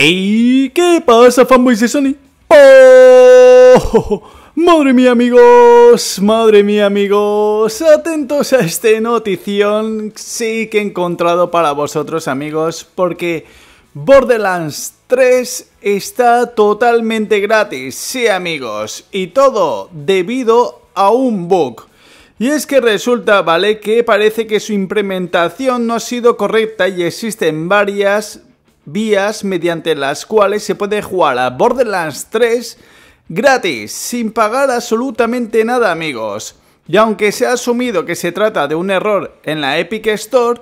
¡Ey! ¿Qué pasa, fanboys de Sony? ¡Oh! Madre mía, amigos, madre mía, amigos, atentos a esta notición sí que he encontrado para vosotros, amigos, porque Borderlands 3 está totalmente gratis, sí, amigos, y todo debido a un bug. Y es que resulta, ¿vale? Que parece que su implementación no ha sido correcta y existen varias vías mediante las cuales se puede jugar a Borderlands 3 gratis, sin pagar absolutamente nada amigos. Y aunque se ha asumido que se trata de un error en la Epic Store,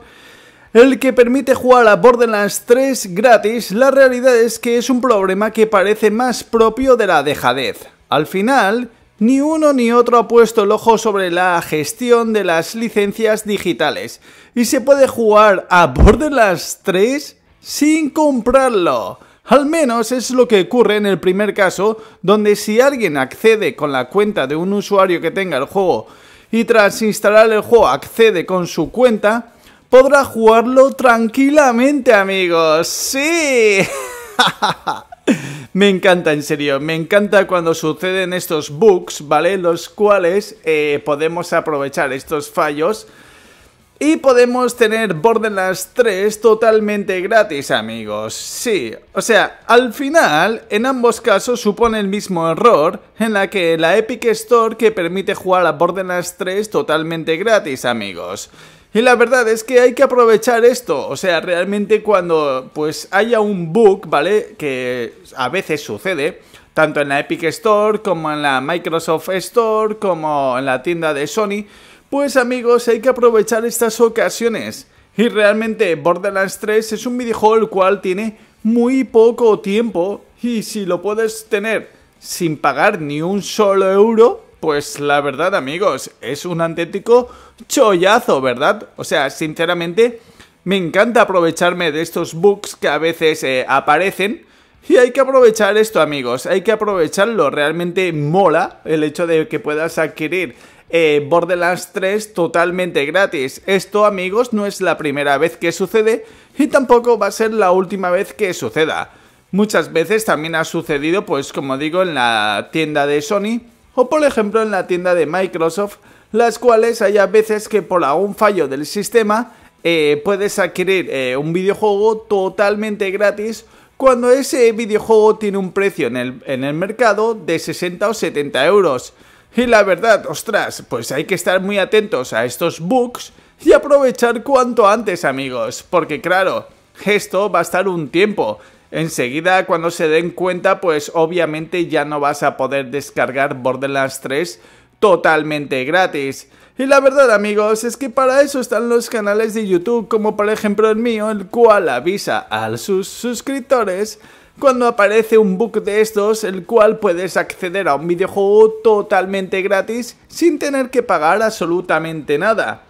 el que permite jugar a Borderlands 3 gratis, la realidad es que es un problema que parece más propio de la dejadez. Al final, ni uno ni otro ha puesto el ojo sobre la gestión de las licencias digitales. ¿Y se puede jugar a Borderlands 3 sin comprarlo. Al menos es lo que ocurre en el primer caso, donde si alguien accede con la cuenta de un usuario que tenga el juego y tras instalar el juego accede con su cuenta, podrá jugarlo tranquilamente amigos. Sí. me encanta, en serio, me encanta cuando suceden estos bugs, ¿vale? Los cuales eh, podemos aprovechar estos fallos y podemos tener Borderlands 3 totalmente gratis, amigos. Sí, o sea, al final, en ambos casos supone el mismo error en la que la Epic Store que permite jugar a Borderlands 3 totalmente gratis, amigos. Y la verdad es que hay que aprovechar esto, o sea, realmente cuando pues haya un bug, ¿vale? Que a veces sucede, tanto en la Epic Store como en la Microsoft Store como en la tienda de Sony, pues amigos, hay que aprovechar estas ocasiones. Y realmente Borderlands 3 es un videojuego el cual tiene muy poco tiempo y si lo puedes tener sin pagar ni un solo euro, pues la verdad amigos, es un antético chollazo, ¿verdad? O sea, sinceramente, me encanta aprovecharme de estos bugs que a veces eh, aparecen. Y hay que aprovechar esto amigos, hay que aprovecharlo, realmente mola el hecho de que puedas adquirir eh, Borderlands 3 totalmente gratis. Esto amigos no es la primera vez que sucede y tampoco va a ser la última vez que suceda. Muchas veces también ha sucedido pues como digo en la tienda de Sony o por ejemplo en la tienda de Microsoft, las cuales hay a veces que por algún fallo del sistema eh, puedes adquirir eh, un videojuego totalmente gratis cuando ese videojuego tiene un precio en el, en el mercado de 60 o 70 euros. Y la verdad, ostras, pues hay que estar muy atentos a estos bugs y aprovechar cuanto antes, amigos, porque claro, esto va a estar un tiempo. Enseguida, cuando se den cuenta, pues obviamente ya no vas a poder descargar Borderlands 3 totalmente gratis. Y la verdad, amigos, es que para eso están los canales de YouTube, como por ejemplo el mío, el cual avisa a sus suscriptores cuando aparece un bug de estos el cual puedes acceder a un videojuego totalmente gratis sin tener que pagar absolutamente nada.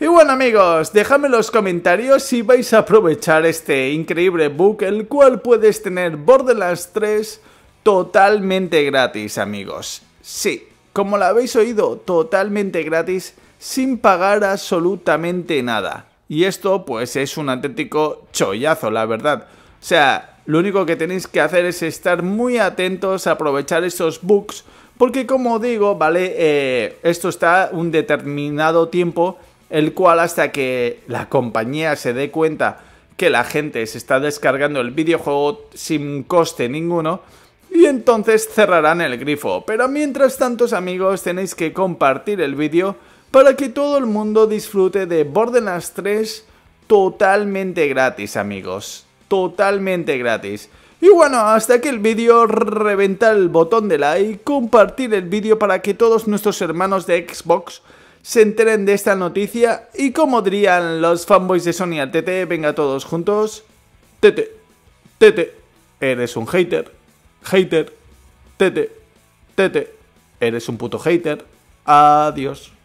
Y bueno amigos, dejadme en los comentarios si vais a aprovechar este increíble bug el cual puedes tener Borderlands 3 totalmente gratis amigos. Sí, como lo habéis oído, totalmente gratis sin pagar absolutamente nada. Y esto pues es un auténtico chollazo la verdad. O sea, lo único que tenéis que hacer es estar muy atentos, aprovechar esos bugs, porque como digo, ¿vale? Eh, esto está un determinado tiempo, el cual hasta que la compañía se dé cuenta que la gente se está descargando el videojuego sin coste ninguno, y entonces cerrarán el grifo. Pero mientras tanto, amigos, tenéis que compartir el vídeo para que todo el mundo disfrute de Borderlands 3 totalmente gratis, amigos totalmente gratis. Y bueno, hasta aquí el vídeo, reventar el botón de like, compartir el vídeo para que todos nuestros hermanos de Xbox se enteren de esta noticia y como dirían los fanboys de Sony TT, venga todos juntos, TT, TT, eres un hater, hater, TT, TT, eres un puto hater, adiós.